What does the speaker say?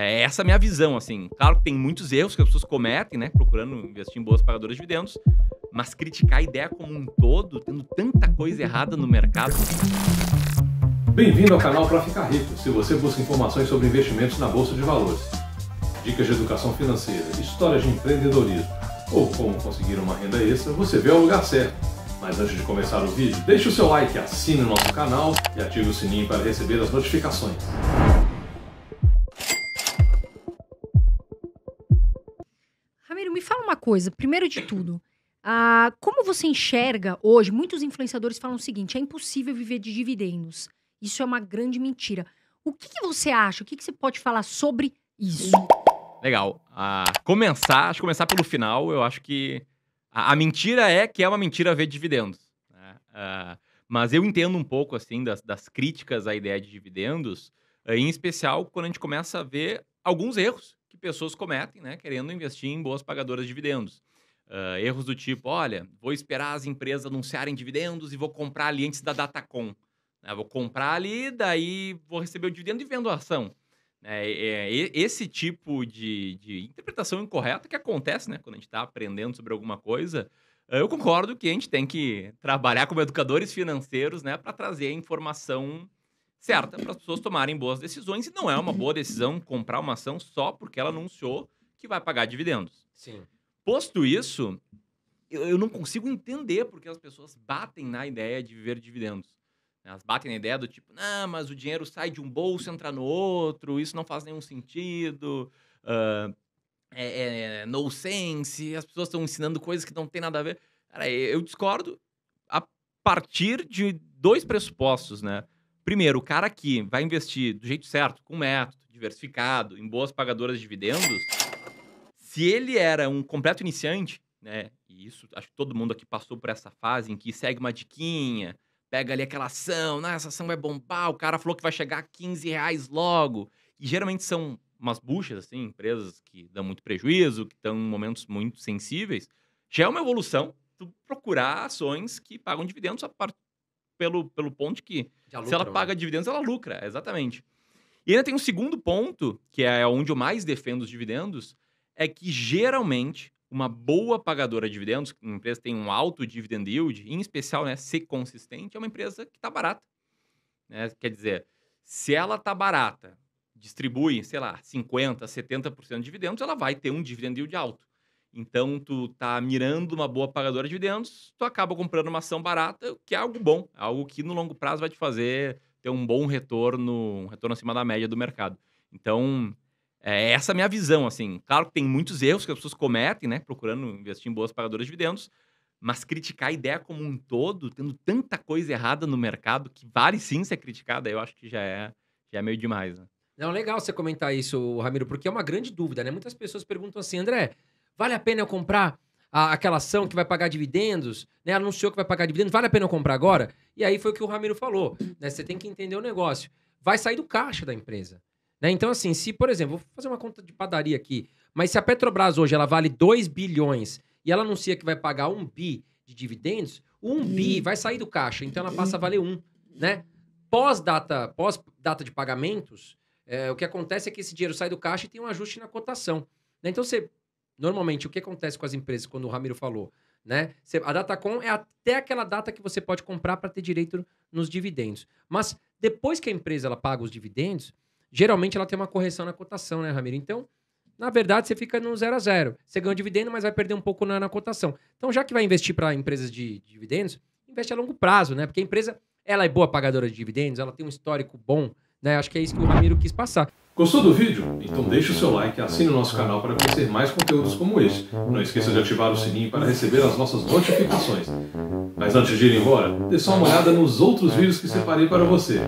É essa é a minha visão, assim. Claro que tem muitos erros que as pessoas cometem, né? Procurando investir em boas pagadoras de dividendos, mas criticar a ideia como um todo, tendo tanta coisa errada no mercado. Bem-vindo ao canal Pra Ficar Rico, se você busca informações sobre investimentos na Bolsa de Valores, dicas de educação financeira, histórias de empreendedorismo ou como conseguir uma renda extra, você vê o lugar certo. Mas antes de começar o vídeo, deixe o seu like, assine o nosso canal e ative o sininho para receber as notificações. coisa. Primeiro de tudo, ah, como você enxerga hoje, muitos influenciadores falam o seguinte: é impossível viver de dividendos. Isso é uma grande mentira. O que, que você acha? O que, que, você pode falar sobre isso? Legal. Ah, começar, acho que começar pelo final, eu acho que a, a mentira é que é uma mentira ver dividendos. Né? mas eu entendo um pouco assim das, das críticas à ideia de dividendos, eh, em especial quando a gente começa a ver alguns erros pessoas cometem, né, querendo investir em boas pagadoras de dividendos. Uh, erros do tipo, olha, vou esperar as empresas anunciarem dividendos e vou comprar ali antes da Datacom. Né? Vou comprar ali, daí vou receber o dividendo e vendo a ação. Né? É, é, esse tipo de, de, interpretação incorreta que acontece, né? Quando a gente está aprendendo sobre alguma coisa, eu concordo que a gente tem que trabalhar como educadores financeiros, né? Para trazer a informação certa para as pessoas tomarem boas decisões. E não é uma boa decisão comprar uma ação só porque ela anunciou que vai pagar dividendos. Sim. Posto isso, eu, eu não consigo entender porque as pessoas batem na ideia de viver dividendos. Elas batem na ideia do tipo, não, mas o dinheiro sai de um bolso, entra no outro, isso não faz nenhum sentido, uh, é, é, no sense, as pessoas estão ensinando coisas que não tem nada a ver. Cara, eu discordo a partir de dois pressupostos, né? primeiro, o cara que vai investir do jeito certo, com método, diversificado, em boas pagadoras de dividendos, se ele era um completo iniciante, né? E isso, acho que todo mundo aqui passou por essa fase em que segue uma diquinha, pega ali aquela ação, ah, essa ação vai bombar, o cara falou que vai chegar a 15 reais logo. E geralmente são umas buchas, assim, empresas que dão muito prejuízo, que estão em momentos muito sensíveis. Já é uma evolução tu procurar ações que pagam dividendos a partir pelo, pelo ponto que lucra, se ela paga né? dividendos, ela lucra, exatamente. E ainda tem um segundo ponto, que é onde eu mais defendo os dividendos, é que geralmente uma boa pagadora de dividendos, uma empresa que tem um alto dividend yield, em especial, né, ser consistente, é uma empresa que está barata. Né? Quer dizer, se ela está barata, distribui, sei lá, 50%, 70% de dividendos, ela vai ter um dividend yield alto. Então, tu tá mirando uma boa pagadora de dividendos, tu acaba comprando uma ação barata, que é algo bom, algo que no longo prazo vai te fazer ter um bom retorno, um retorno acima da média do mercado. Então, é essa é a minha visão, assim. Claro que tem muitos erros que as pessoas cometem, né, procurando investir em boas pagadoras de dividendos, mas criticar a ideia como um todo, tendo tanta coisa errada no mercado, que vale sim ser criticada, eu acho que já é, já é meio demais, né? Não, legal você comentar isso, Ramiro, porque é uma grande dúvida, né? Muitas pessoas perguntam assim, André, Vale a pena eu comprar a, aquela ação que vai pagar dividendos? Né? Anunciou que vai pagar dividendos, vale a pena eu comprar agora? E aí foi o que o Ramiro falou, né? Você tem que entender o negócio. Vai sair do caixa da empresa. Né? Então, assim, se, por exemplo, vou fazer uma conta de padaria aqui, mas se a Petrobras hoje ela vale 2 bilhões e ela anuncia que vai pagar 1 bi de dividendos, 1 bi uhum. vai sair do caixa, então ela passa a valer 1, né? Pós-data pós -data de pagamentos, é, o que acontece é que esse dinheiro sai do caixa e tem um ajuste na cotação. Né? Então, você Normalmente, o que acontece com as empresas, quando o Ramiro falou, né? A Datacom é até aquela data que você pode comprar para ter direito nos dividendos. Mas depois que a empresa ela paga os dividendos, geralmente ela tem uma correção na cotação, né, Ramiro? Então, na verdade, você fica no zero a zero. Você ganha o dividendo, mas vai perder um pouco na, na cotação. Então, já que vai investir para empresas de, de dividendos, investe a longo prazo, né? Porque a empresa ela é boa pagadora de dividendos, ela tem um histórico bom, né? Acho que é isso que o Ramiro quis passar. Gostou do vídeo? Então uhum. deixe o seu like e assine o nosso uhum. canal para conhecer mais conteúdos como este. Não esqueça de ativar o sininho para receber as nossas notificações. Mas antes de ir embora, dê só uma olhada nos outros vídeos que separei para você.